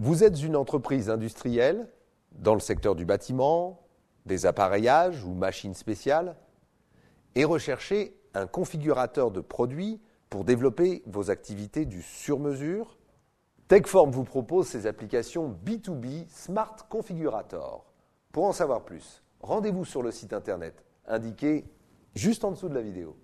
Vous êtes une entreprise industrielle dans le secteur du bâtiment, des appareillages ou machines spéciales et recherchez un configurateur de produits pour développer vos activités du sur-mesure. Techform vous propose ses applications B2B Smart Configurator. Pour en savoir plus, rendez-vous sur le site internet indiqué juste en dessous de la vidéo.